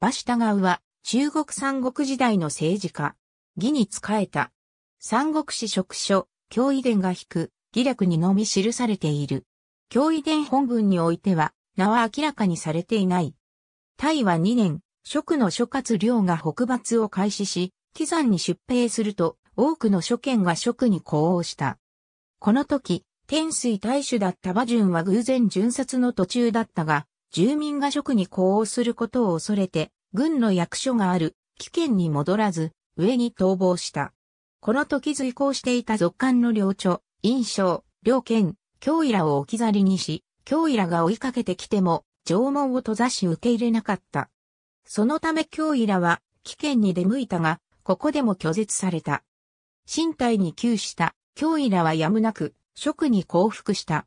馬下ガウは、中国三国時代の政治家。義に仕えた。三国史職書、教威伝が引く、義略にのみ記されている。教威伝本文においては、名は明らかにされていない。大和2年、職の諸葛亮が北伐を開始し、貴山に出兵すると、多くの諸県が職に呼応した。この時、天水大主だった馬順は偶然巡殺の途中だったが、住民が職に呼応することを恐れて、軍の役所がある、危険に戻らず、上に逃亡した。この時随行していた続官の領著、印象、領権、京イらを置き去りにし、京イらが追いかけてきても、縄文を閉ざし受け入れなかった。そのため京イらは、危険に出向いたが、ここでも拒絶された。身体に窮した、京イらはやむなく、職に降伏した。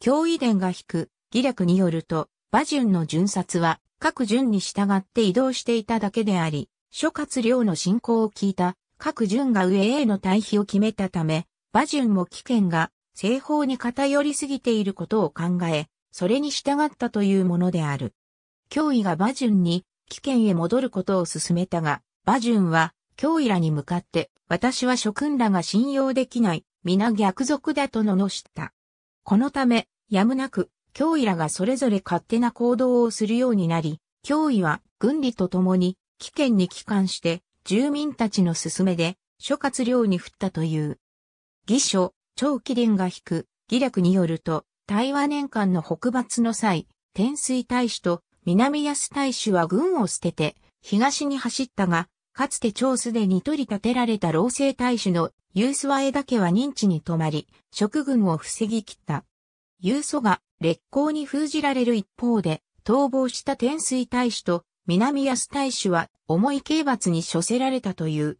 京遺伝が引く、義略によると、馬順の巡察は、各順に従って移動していただけであり、諸葛亮の進行を聞いた各順が上への退避を決めたため、馬順も危険が西方に偏りすぎていることを考え、それに従ったというものである。脅威が馬順に危険へ戻ることを勧めたが、馬順は脅威らに向かって、私は諸君らが信用できない、皆逆賊だと罵した。このため、やむなく、脅威らがそれぞれ勝手な行動をするようになり、脅威は軍理とともに危険に帰還して住民たちの勧めで諸葛亮に降ったという。義書、長貴殿が引く、義略によると、対話年間の北伐の際、天水大使と南安大使は軍を捨てて東に走ったが、かつて長須でに取り立てられた老政大使のユースワエだけは認知に止まり、食軍を防ぎ切った。有ソが烈行に封じられる一方で、逃亡した天水大使と南安大使は重い刑罰に処せられたという。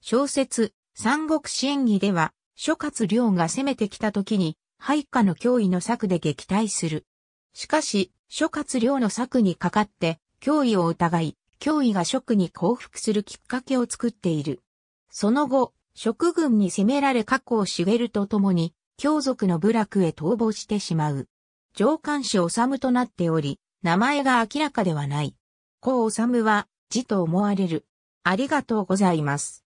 小説、三国志演義では、諸葛亮が攻めてきた時に、配下の脅威の策で撃退する。しかし、諸葛亮の策にかかって、脅威を疑い、脅威が職に降伏するきっかけを作っている。その後、職軍に攻められ過去を茂るとともに、強族の部落へ逃亡してしまう。上官氏治となっており、名前が明らかではない。高治は、字と思われる。ありがとうございます。